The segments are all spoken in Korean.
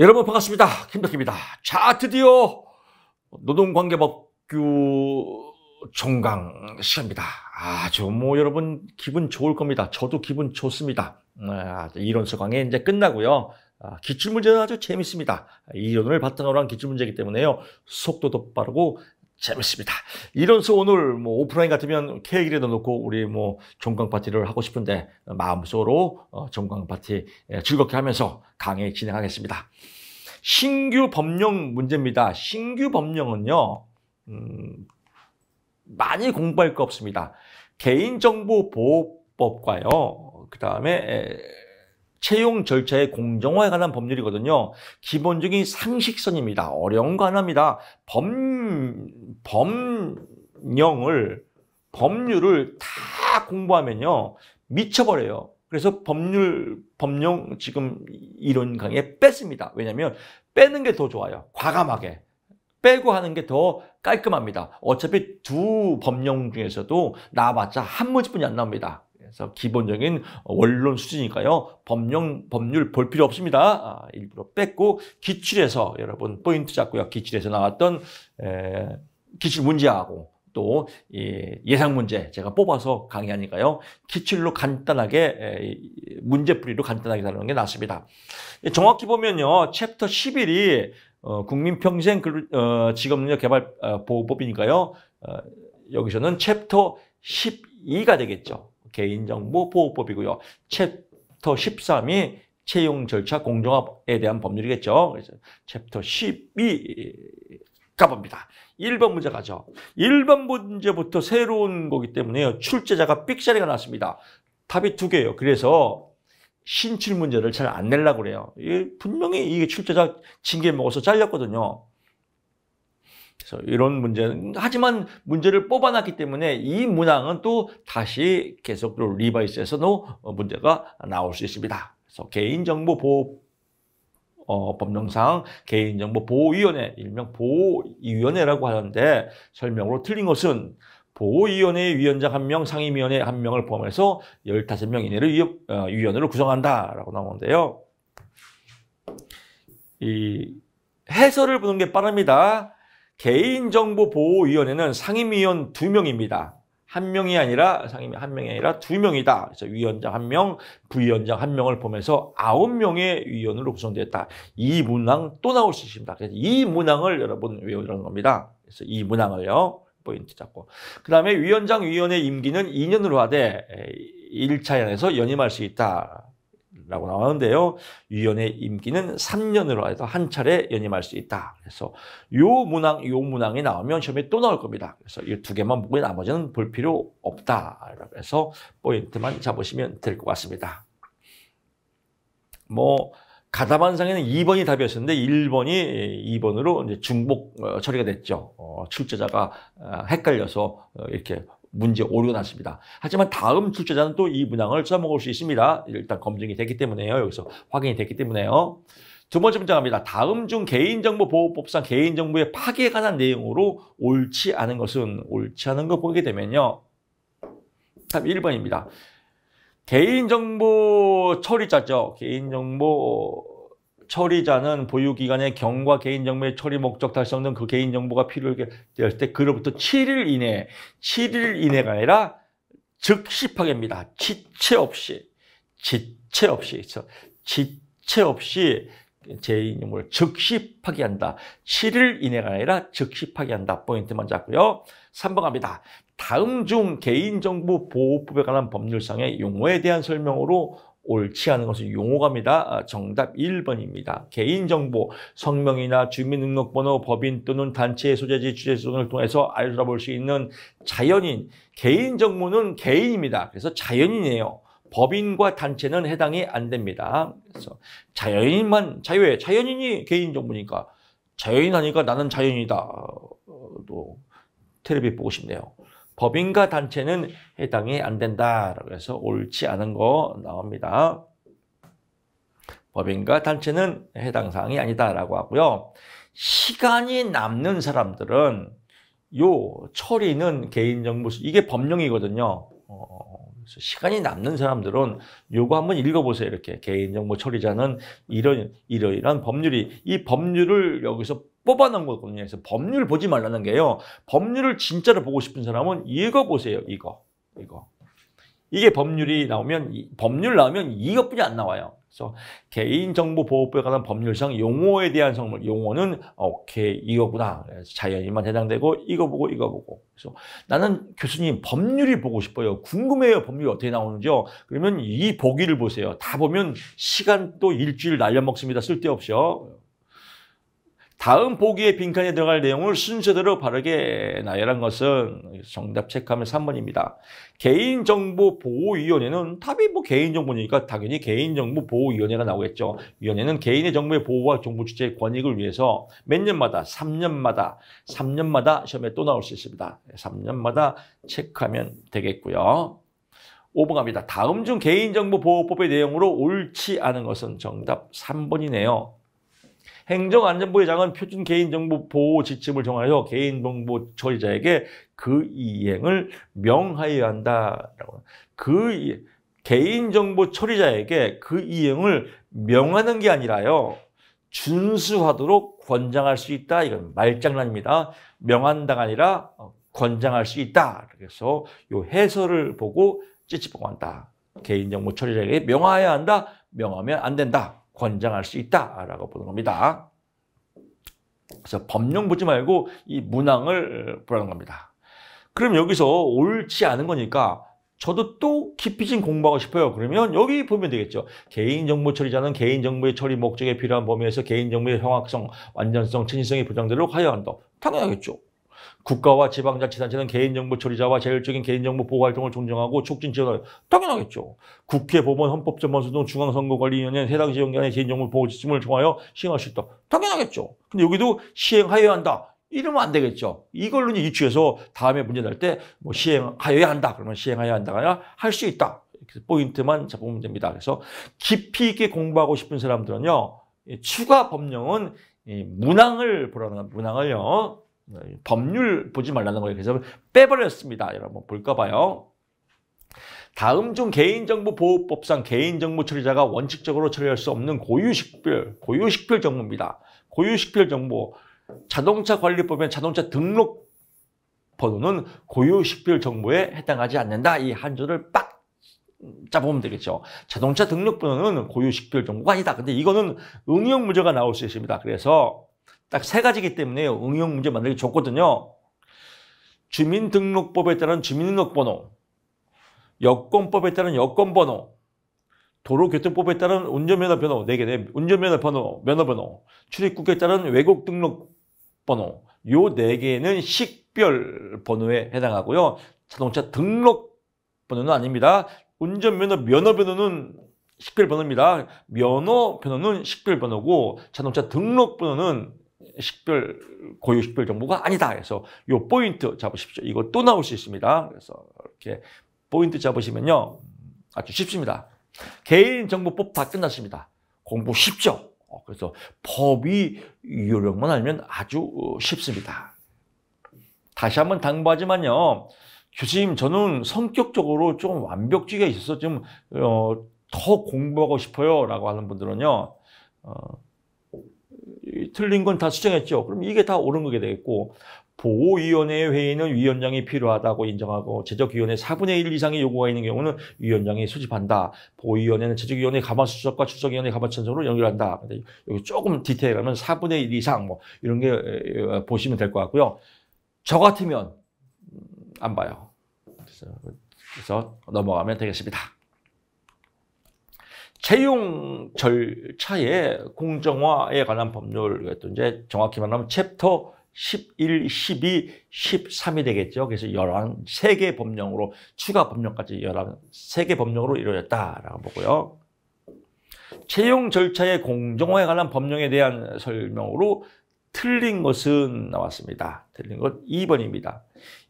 여러분 반갑습니다. 김덕입니다. 자, 드디어 노동관계법규 종강 시간입니다. 아주 뭐 여러분 기분 좋을 겁니다. 저도 기분 좋습니다. 아, 이론서 강의 이제 끝나고요. 아, 기출문제는 아주 재밌습니다. 이론을 바탕으로 한 기출문제이기 때문에요. 속도도 빠르고 재밌습니다. 이런서 오늘 뭐 오프라인 같으면 케이크를 넣놓고 우리 뭐 종강 파티를 하고 싶은데 마음속으로 어, 종강 파티 예, 즐겁게 하면서 강의 진행하겠습니다. 신규 법령 문제입니다. 신규 법령은요, 음, 많이 공부할 거 없습니다. 개인정보보호법과요, 그 다음에 예, 채용 절차의 공정화에 관한 법률이거든요. 기본적인 상식선입니다. 어려운 거 하나입니다. 법, 법령을, 법률을 다 공부하면요. 미쳐버려요. 그래서 법률, 법령 지금 이론 강의에 뺐습니다. 왜냐면 빼는 게 더 좋아요. 과감하게. 빼고 하는 게 더 깔끔합니다. 어차피 두 법령 중에서도 나와봤자 한 문제뿐이 안 나옵니다. 그래서 기본적인 원론 수준이니까요. 법령, 법률 볼 필요 없습니다. 아, 일부러 뺐고 기출에서 여러분 포인트 잡고요. 기출에서 나왔던 에, 기출 문제하고 또 예상 문제 제가 뽑아서 강의하니까요. 기출로 간단하게 에, 문제풀이로 간단하게 다루는 게 낫습니다. 예, 정확히 보면요. 챕터 11이 어, 국민평생 그, 어, 직업능력 개발 어, 보호법이니까요. 어, 여기서는 챕터 12가 되겠죠. 개인정보 보호법이고요. 챕터 13이 채용 절차 공정화에 대한 법률이겠죠. 그래서 챕터 12 가봅니다. 1번 문제 가죠. 1번 문제부터 새로운 거기 때문에요. 출제자가 삑사리가 났습니다. 답이 두 개예요. 그래서 신출 문제를 잘 안 내려고 그래요. 분명히 이게 출제자 징계 먹어서 잘렸거든요. 그래서 이런 문제는 하지만 문제를 뽑아놨기 때문에 이 문항은 또 다시 계속 또 리바이스에서도 어, 문제가 나올 수 있습니다. 그래서 개인정보 보호 어, 법령상 개인정보 보호위원회 일명 보호위원회라고 하는데 설명으로 틀린 것은 보호위원회 위원장 한 명, 상임위원회 한 명을 포함해서 15명 이내를 위원, 어, 위원으로 구성한다라고 나오는데요. 이 해설을 보는 게 빠릅니다. 개인정보보호위원회는 상임위원 두명입니다 한 명이 아니라 상임위 한 명이 아니라 두 명이다. 그래서 위원장 한 명, 부위원장 한 명을 보면서 아홉 명의 위원으로 구성되었다. 이 문항 또 나올 수 있습니다. 그래서 이 문항을 여러분 외우라는 겁니다. 그래서 이 문항을요. 포인트 잡고. 그 다음에 위원장 위원의 임기는 2년으로 하되 1차연에서 연임할 수 있다. 라고 나오는데요. 위원회 임기는 3년으로 해서 한 차례 연임할 수 있다. 그래서 요 문항, 요 문항이 나오면 시험에 또 나올 겁니다. 그래서 이 두 개만 보고 나머지는 볼 필요 없다. 그래서 포인트만 잡으시면 될 것 같습니다. 뭐, 가다반상에는 2번이 답이었는데 1번이 2번으로 이제 중복 어, 처리가 됐죠. 어, 출제자가 아, 헷갈려서 어, 이렇게 문제 오류가 났습니다. 하지만 다음 출제자는 또 이 문항을 써먹을 수 있습니다. 일단 검증이 됐기 때문에요. 여기서 확인이 됐기 때문에요. 두 번째 문장입니다 다음 중 개인정보보호법상 개인정보의 파괴에 관한 내용으로 옳지 않은 것은 옳지 않은 거 보게 되면요. 답 1번입니다. 개인정보 처리자죠. 개인정보 처리자는 보유기간의 경과 개인정보의 처리 목적 달성 등 그 개인정보가 필요하게 되었을 때 그로부터 7일 이내, 7일 이내가 아니라 즉시 파괴입니다. 지체 없이, 지체 없이, 지체 없이 제2인용을 즉시 파기한다. 7일 이내가 아니라 즉시 파기한다. 포인트만 잡고요. 3번 갑니다. 다음 중 개인정보 보호법에 관한 법률상의 용어에 대한 설명으로 옳지 않은 것은 용어갑니다. 아, 정답 1번입니다. 개인정보, 성명이나 주민등록번호, 법인 또는 단체의 소재지, 주재소 등을 통해서 알아볼 수 있는 자연인, 개인정보는 개인입니다. 그래서 자연인이에요. 법인과 단체는 해당이 안 됩니다. 그래서 자연인만 자유해. 자연인이 개인정보니까 자연인 하니까 나는 자연이다. 어, 또 텔레비 보고 싶네요. 법인과 단체는 해당이 안 된다. 그래서 옳지 않은 거 나옵니다. 법인과 단체는 해당 사항이 아니다라고 하고요. 시간이 남는 사람들은 요 처리는 개인정보 이게 법령이거든요. 어, 어, 어. 시간이 남는 사람들은 요거 한번 읽어보세요. 이렇게 개인정보 처리자는 이런 이러이러한 법률이 이 법률을 여기서 뽑아놓은 거거든요. 그래서 법률 보지 말라는 게요. 법률을 진짜로 보고 싶은 사람은 이거 보세요. 이거. 이거. 이게 법률이 나오면 법률 나오면 이것뿐이 안 나와요. 그래서 개인정보보호법에 관한 법률상 용어에 대한 성물 용어는 오케이 이거구나 자연인만 해당되고 이거 보고 이거 보고 그래서 나는 교수님 법률이 보고 싶어요 궁금해요 법률이 어떻게 나오는지요 그러면 이 보기를 보세요 다 보면 시간 또 일주일 날려먹습니다 쓸데없이요 다음 보기에 빈칸에 들어갈 내용을 순서대로 바르게 나열한 것은 정답 체크하면 3번입니다. 개인정보보호위원회는 답이 뭐 개인정보니까 당연히 개인정보보호위원회가 나오겠죠. 위원회는 개인의 정보의 보호와 정보 주체의 권익을 위해서 몇 년마다, 3년마다, 3년마다 시험에 또 나올 수 있습니다. 3년마다 체크하면 되겠고요. 5번 갑니다. 다음 중 개인정보보호법의 내용으로 옳지 않은 것은 정답 3번이네요. 행정안전부의 장은 표준 개인정보 보호 지침을 정하여 개인정보 처리자에게 그 이행을 명하여야 한다라고. 그 개인정보 처리자에게 그 이행을 명하는 게 아니라요. 준수하도록 권장할 수 있다. 이건 말장난입니다. 명한다가 아니라 어, 권장할 수 있다. 그래서 요 해설을 보고 찌찌뽕한다. 개인정보 처리자에게 명하여야 한다. 명하면 안 된다. 권장할 수 있다라고 보는 겁니다. 그래서 법령 보지 말고 이 문항을 어, 보라는 겁니다. 그럼 여기서 옳지 않은 거니까 저도 또 깊이 좀 공부하고 싶어요. 그러면 여기 보면 되겠죠. 개인정보 처리자는 개인정보의 처리 목적에 필요한 범위에서 개인정보의 형확성, 완전성, 진실성이 보장되도록 하여야 한다. 당연하겠죠. 국가와 지방자치단체는 개인정보 처리자와 자율적인 개인정보 보호 활동을 존중하고 촉진 지원을 당연하겠죠. 국회, 법원, 헌법재판소 등 중앙선거관리위원회는 해당 지역간의 개인정보 보호 지침을 정하여 시행할 수 있다. 당연하겠죠. 근데 여기도 시행하여야 한다. 이러면 안 되겠죠. 이걸로 이제 유추해서 다음에 문제 될 때 뭐 시행하여야 한다. 그러면 시행하여야 한다가 아할수 있다. 이렇게 포인트만 잡으면 됩니다. 그래서 깊이 있게 공부하고 싶은 사람들은요. 추가 법령은 이 문항을 보라는 문항을요. 법률 보지 말라는 거예요. 그래서 빼버렸습니다. 여러분 볼까 봐요. 다음 중 개인정보보호법상 개인정보 처리자가 원칙적으로 처리할 수 없는 고유식별, 고유식별 정보입니다. 고유식별 정보, 자동차 관리법에 자동차 등록 번호는 고유식별 정보에 해당하지 않는다. 이한조를빡 짜보면 되겠죠. 자동차 등록번호는 고유식별 정보가 아니다. 근데 이거는 응용 문제가 나올 수 있습니다. 그래서 딱세 가지기 때문에 응용 문제 만들기 좋거든요. 주민등록법에 따른 주민등록번호, 여권법에 따른 여권번호, 도로교통법에 따른 운전면허 번호 4개, 네 운전면허 번호, 면허 번호, 출입국에 따른 외국 등록 번호 요 4개는 식별 번호에 해당하고요. 자동차 등록 번호는 아닙니다. 운전면허, 면허 번호는 식별 번호입니다. 면허 번호는 식별 번호고 자동차 등록 번호는 식별 고유 식별 정보가 아니다. 그래서 요 포인트 잡으십시오. 이거 또 나올 수 있습니다. 그래서 이렇게 포인트 잡으시면요. 아주 쉽습니다. 개인 정보법 다 끝났습니다. 공부 쉽죠? 어, 그래서 법이 요령만 알면 아주 어, 쉽습니다. 다시 한번 당부하지만요. 교수님, 저는 성격적으로 좀 완벽주의가 있어서 좀더 어, 공부하고 싶어요. 라고 하는 분들은요. 어, 틀린 건 다 수정했죠. 그럼 이게 다 옳은 거게 되겠고 보호위원회 회의는 위원장이 필요하다고 인정하고 제적위원회 4분의 1 이상의 요구가 있는 경우는 위원장이 수집한다. 보호위원회는 제적위원회 가마수석과추석위원회가마천석으로 연결한다. 근데 여기 조금 디테일하면 4분의 1 이상 뭐 이런 게 어, 보시면 될 것 같고요. 저 같으면 안 봐요. 그래서 넘어가면 되겠습니다. 채용 절차의 공정화에 관한 법률, 이제 정확히 말하면 챕터 11, 12, 13이 되겠죠. 그래서 11, 3개 법령으로, 추가 법령까지 11, 3개 법령으로 이루어졌다라고 보고요. 채용 절차의 공정화에 관한 법령에 대한 설명으로 틀린 것은 나왔습니다. 틀린 것 2번입니다.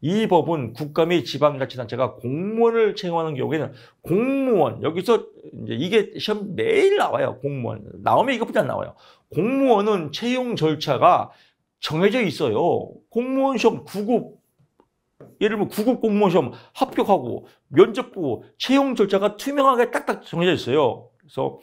이 법은 국가 및 지방자치단체가 공무원을 채용하는 경우에는 공무원 여기서 이제 이게 시험 매일 나와요. 공무원 나오면 이것보다안 나와요. 공무원은 채용 절차가 정해져 있어요. 공무원 시험 9급 예를 들면 9급 공무원 시험 합격하고 면접 보고 채용 절차가 투명하게 딱딱 정해져 있어요. 그래서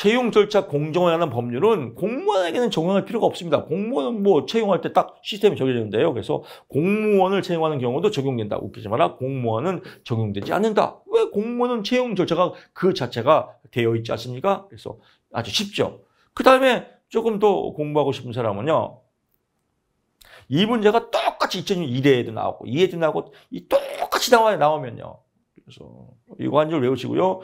채용 절차 공정화 하는 법률은 공무원에게는 적용할 필요가 없습니다. 공무원은 뭐 채용할 때 딱 시스템이 적용되는데요. 그래서 공무원을 채용하는 경우도 적용된다. 웃기지 마라. 공무원은 적용되지 않는다. 왜 공무원은 채용 절차가 그 자체가 되어 있지 않습니까? 그래서 아주 쉽죠. 그 다음에 조금 더 공부하고 싶은 사람은요. 이 문제가 똑같이 2002대에도 나오고 2에도 나오고 이 똑같이 나와요. 나오면요. 그래서 이거 한 줄 외우시고요.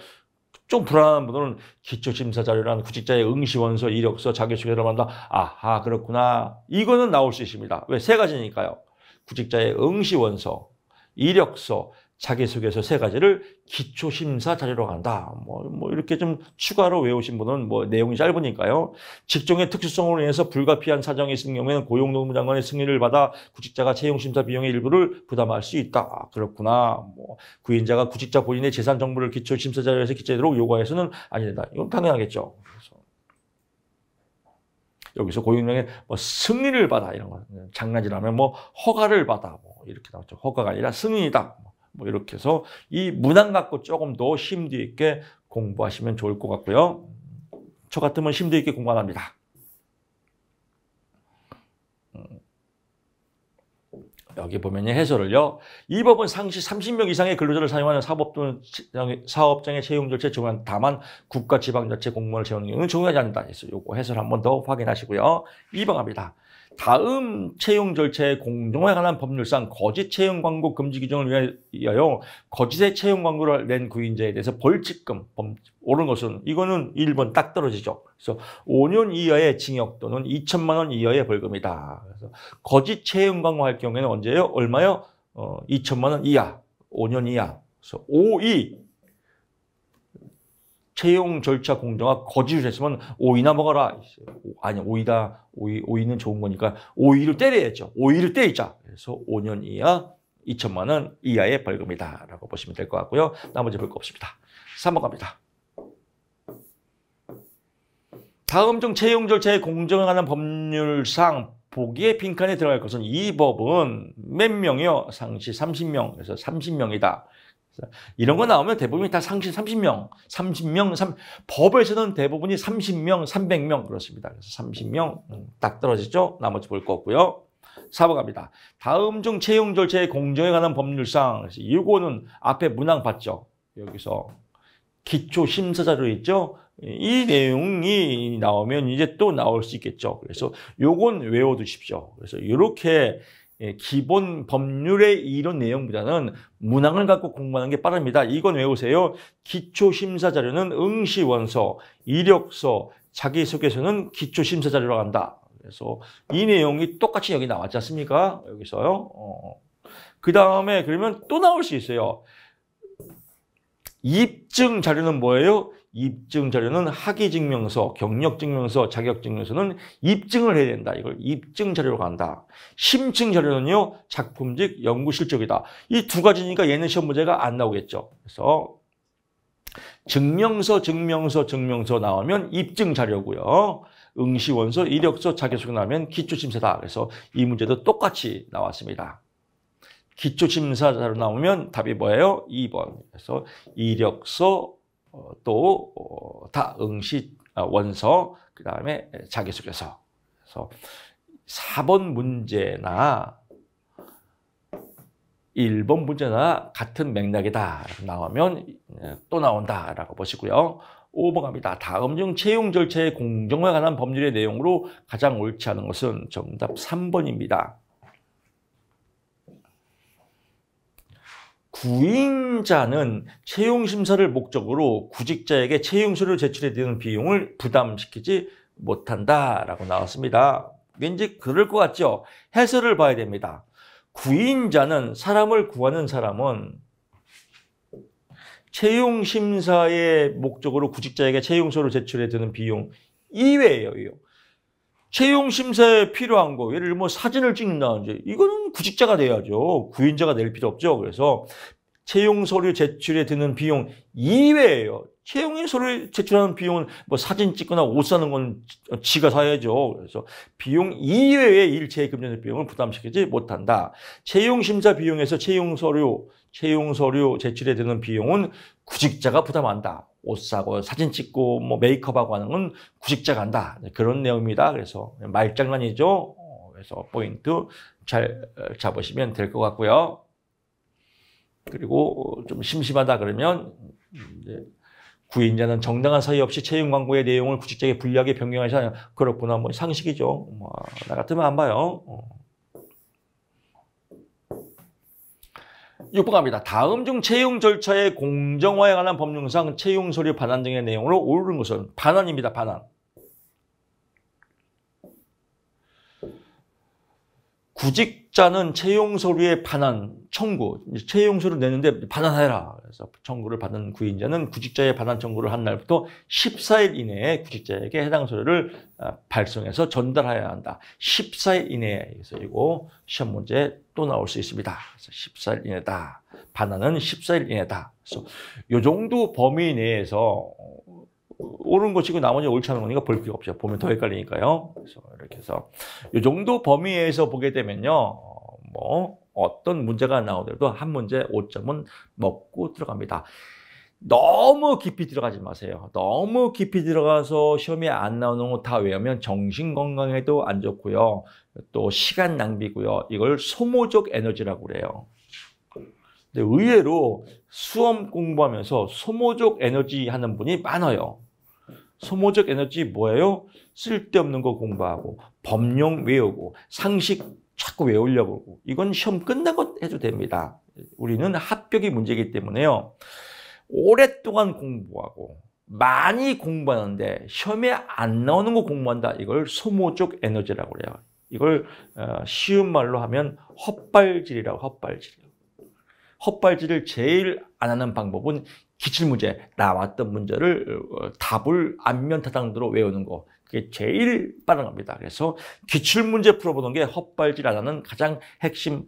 좀 불안한 분들은 기초심사 자료란 구직자의 응시원서, 이력서, 자기소개를 서 만다. 아하, 그렇구나. 이거는 나올 수 있습니다. 왜? 세 가지니까요. 구직자의 응시원서, 이력서, 자기소개서 세 가지를 기초심사 자료로 간다. 뭐, 뭐, 이렇게 좀 추가로 외우신 분은 뭐, 내용이 짧으니까요. 직종의 특수성으로 인해서 불가피한 사정이 있은 경우에는 고용노무 장관의 승인을 받아 구직자가 채용심사 비용의 일부를 부담할 수 있다. 그렇구나. 뭐, 구인자가 구직자 본인의 재산 정보를 기초심사 자료에서 기재도록 하 요구해서는 아니 된다. 이건 당연하겠죠. 그래서. 여기서 고용령의 뭐 승인을 받아 이런 거 장난질하면 뭐 허가를 받아 뭐 이렇게 나왔죠 허가가 아니라 승인이다 뭐. 뭐 이렇게 해서 이 문항 갖고 조금 더 심도 있게 공부하시면 좋을 것 같고요. 저 같으면 심도 있게 공부 합니다. 음. 여기 보면 해설을요. 이 법은 상시 30명 이상의 근로자를 사용하는 사법 또는 사업장의 채용 절차에 적용한 다만 국가 지방자치 공무원을 채용하는 경우는 적용하지 않는다. 그래서 요거 해설 한번 더 확인하시고요. 2번 합니다. 다음 채용 절차의 공정에 관한 법률상 거짓 채용 광고 금지 규정을 위하여 거짓의 채용 광고를 낸 구인자에 대해서 벌칙금 범, 오른 것은 이거는 1번 딱 떨어지죠. 그래서 5년 이하의 징역 또는 2천만 원 이하의 벌금이다. 그래서 거짓 채용 광고할 경우에는 언제요? 얼마요? 어, 2천만 원 이하, 5년 이하. 그래서 5이 채용 절차 공정화 거짓이했으면 오이나 먹어라. 아니 오이다. 오이 오이는 좋은 거니까 오이를 때려야죠. 오이를 때리자. 그래서 5년 이하 2천만 원 이하의 벌금이다라고 보시면 될 것 같고요. 나머지 볼 거 없습니다. 3번 갑니다. 다음 중 채용 절차의 공정한 에관 법률상 보기에 빈칸에 들어갈 것은 이 법은 몇 명이요? 상시 30명, 그래서 30명이다. 이런 거 나오면 대부분이 다 상신 30명, 30명, 3, 법에서는 대부분이 30명, 300명 그렇습니다. 그래서 30명 음, 딱 떨어지죠. 나머지 볼 거고요. 4번 갑니다. 다음 중 채용 절차의 공정에 관한 법률상 이거는 앞에 문항 봤죠. 여기서 기초 심사 자료 있죠. 이 내용이 나오면 이제 또 나올 수 있겠죠. 그래서 요건 외워두십시오. 그래서 이렇게 예, 기본 법률의 이론 내용보다는 문항을 갖고 공부하는 게 빠릅니다. 이건 외우세요. 기초심사 자료는 응시원서, 이력서, 자기소개서는 기초심사 자료라고 한다. 그래서 이 내용이 똑같이 여기 나왔지 않습니까? 여기서요. 어. 어. 그 다음에 그러면 또 나올 수 있어요. 입증 자료는 뭐예요? 입증 자료는 학위 증명서, 경력 증명서, 자격 증명서는 입증을 해야 된다. 이걸 입증 자료로 간다. 심층 자료는요, 작품직, 연구 실적이다. 이 두 가지니까 얘는 시험 문제가 안 나오겠죠. 그래서 증명서, 증명서, 증명서 나오면 입증 자료고요. 응시원서, 이력서, 자격증 나오면 기초심사다. 그래서 이 문제도 똑같이 나왔습니다. 기초 심사자로 나오면 답이 뭐예요? 2번. 그래서 이력서 어, 또 어, 다응시 아, 원서 그다음에 자기소개서. 그래서 4번 문제나 1번 문제나 같은 맥락이다 나오면 예, 또 나온다라고 보시고요. 5번 갑니다. 다음 중 채용 절차의 공정에 관한 법률의 내용으로 가장 옳지 않은 것은 정답 3번입니다. 구인자는 채용 심사를 목적으로 구직자에게 채용 서를제출해 드는 비용을 부담시키지 못한다라고 나왔습니다. 왠지 그럴 것 같죠? 해설을 봐야 됩니다. 구인자는 사람을 구하는 사람은 채용 심사의 목적으로 구직자에게 채용서를 제출해 드는 비용 이외예요. 채용 심사에 필요한 거, 예를 들면 뭐 사진을 찍는다 이제 이거는 구직자가 돼야죠. 구인자가 낼 필요 없죠. 그래서 채용 서류 제출에 드는 비용 이외에요. 채용 서류 제출하는 비용은 뭐 사진 찍거나 옷 사는 건 지가 사야죠. 그래서 비용 이외의 일체의 금전적 비용을 부담시키지 못한다. 채용 심사 비용에서 채용 서류, 채용 서류 제출에 드는 비용은 구직자가 부담한다. 옷 사고 사진 찍고 뭐 메이크업하고 하는 건 구직자가 한다. 그런 내용입니다. 그래서 말장난이죠. 그래서 포인트 잘 어, 잡으시면 될 것 같고요. 그리고 좀 심심하다 그러면 구인자는 정당한 사유 없이 채용 광고의 내용을 구직자에게 불리하게 변경하지 않아 그렇구나 뭐 상식이죠. 뭐 나 같으면 안 봐요. 어. 6번 합니다 다음 중 채용 절차의 공정화에 관한 법률상 채용 서류 반환 등의 내용으로 옳은 것은 반환입니다. 반환. 구직 학자는 채용 서류에 반환 청구, 채용 서류 내는데 반환하라 그래서 청구를 받은 구인자는 구직자의 반환 청구를 한 날부터 14일 이내에 구직자에게 해당 서류를 아, 발송해서 전달해야 한다. 14일 이내에 그래서 이거 시험 문제 또 나올 수 있습니다. 그래서 14일 이내다. 반환은 14일 이내다. 그래서 요 정도 범위 내에서 옳은 것이고 나머지 옳지 않은 거니까 볼 필요 가 없죠. 보면 더 헷갈리니까요. 그래서 이렇게 해서 이 정도 범위에서 보게 되면요. 어, 뭐 어떤 문제가 나오더라도 한 문제 5점은 먹고 들어갑니다. 너무 깊이 들어가지 마세요. 너무 깊이 들어가서 시험에안 나오는 거 다 외우면 정신 건강에도 안 좋고요. 또 시간 낭비고요. 이걸 소모적 에너지라고 그래요. 근데 의외로 수험 공부하면서 소모적 에너지 하는 분이 많아요. 소모적 에너지 뭐예요? 쓸데없는 거 공부하고 법령 외우고 상식 자꾸 외우려고 하고 이건 시험 끝나고 해도 됩니다. 우리는 합격이 문제이기 때문에요. 오랫동안 공부하고 많이 공부하는데 시험에 안 나오는 거 공부한다. 이걸 소모적 에너지라고 그래요. 이걸 어, 쉬운 말로 하면 헛발질이라고 헛발질. 헛발질을 제일 안 하는 방법은 기출 문제 나왔던 문제를 어, 답을 안면 타당도로 외우는 거. 그게 제일 빠른 겁니다. 그래서 기출 문제 풀어보는 게 헛발질 안 하는 가장 핵심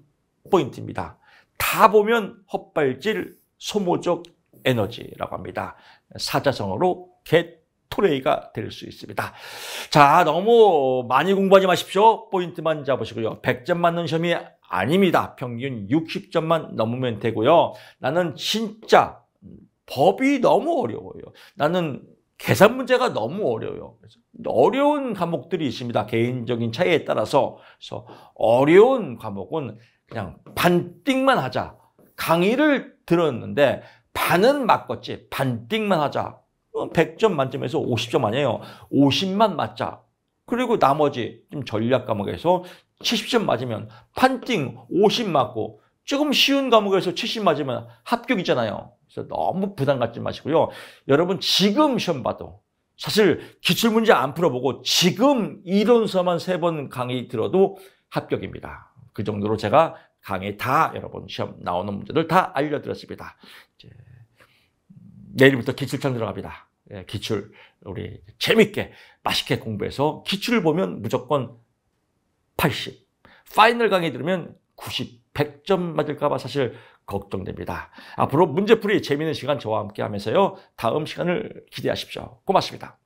포인트입니다. 다 보면 헛발질 소모적 에너지라고 합니다. 사자성어로 get 토레이가 될 수 있습니다. 자, 너무 많이 공부하지 마십시오. 포인트만 잡으시고요. 100점 맞는 시험이 아닙니다. 평균 60점만 넘으면 되고요. 나는 진짜 법이 너무 어려워요. 나는 계산 문제가 너무 어려워요. 그래서 어려운 과목들이 있습니다. 개인적인 차이에 따라서. 그래서 어려운 과목은 그냥 반띵만 하자. 강의를 들었는데 반은 맞겠지. 반띵만 하자. 100점 만점에서 50점 아니에요. 50만 맞자. 그리고 나머지 좀 전략 과목에서 70점 맞으면 판띵 50 맞고 조금 쉬운 과목에서 70 맞으면 합격이잖아요. 그래서 너무 부담 갖지 마시고요. 여러분 지금 시험 봐도 사실 기출문제 안 풀어보고 지금 이론서만 세 번 강의 들어도 합격입니다. 그 정도로 제가 강의 다 여러분 시험 나오는 문제들 다 알려드렸습니다. 이제 내일부터 기출창 들어갑니다. 예, 기출 우리 재밌게 맛있게 공부해서 기출을 보면 무조건 80. 파이널 강의 들으면 90, 100점 맞을까봐 사실 걱정됩니다. 앞으로 문제풀이 재미있는 시간 저와 함께 하면서요. 다음 시간을 기대하십시오. 고맙습니다.